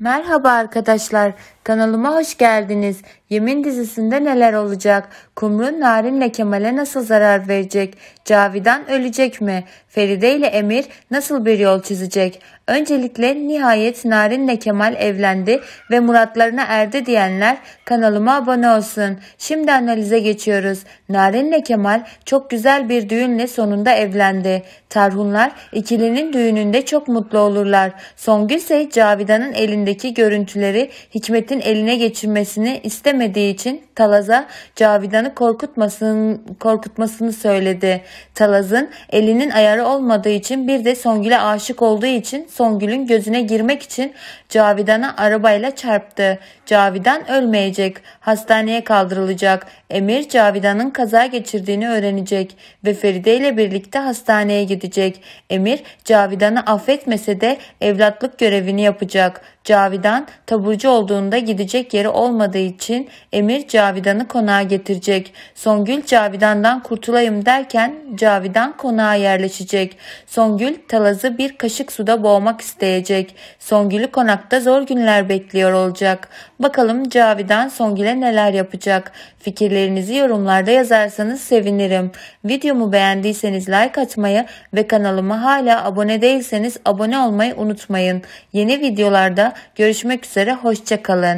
Merhaba arkadaşlar. Kanalıma hoş geldiniz. Yemin dizisinde neler olacak? Kumru Narin'le Kemal'e nasıl zarar verecek? Cavidan ölecek mi? Feride ile Emir nasıl bir yol çizecek? Öncelikle nihayet Narin'le Kemal evlendi ve muratlarına erdi diyenler kanalıma abone olsun. Şimdi analize geçiyoruz. Narin'le Kemal çok güzel bir düğünle sonunda evlendi. Tarhunlar ikilinin düğününde çok mutlu olurlar. Songül ise Cavidan'ın elindeki görüntüleri Hikmet'in Ali'nin eline geçirmesini istemediği için Talaz'a Cavidan'ı korkutmasın, korkutmasını söyledi. Talaz'ın elinin ayarı olmadığı için bir de Songül'e aşık olduğu için Songül'ün gözüne girmek için Cavidan'a arabayla çarptı. Cavidan ölmeyecek. Hastaneye kaldırılacak. Emir Cavidan'ın kaza geçirdiğini öğrenecek ve Feride ile birlikte hastaneye gidecek. Emir Cavidan'ı affetmese de evlatlık görevini yapacak. Cavidan taburcu olduğunda gidecek yeri olmadığı için Emir Cavidan'ı konağa getirecek. Songül Cavidan'dan kurtulayım derken Cavidan konağa yerleşecek. Songül Talaz'ı bir kaşık suda boğmak isteyecek. Songül'ü konakta zor günler bekliyor olacak. Bakalım Cavidan Songül'e neler yapacak? Fikirlerinizi yorumlarda yazarsanız sevinirim. Videomu beğendiyseniz like atmayı ve kanalıma hala abone değilseniz abone olmayı unutmayın. Yeni videolarda görüşmek üzere hoşçakalın.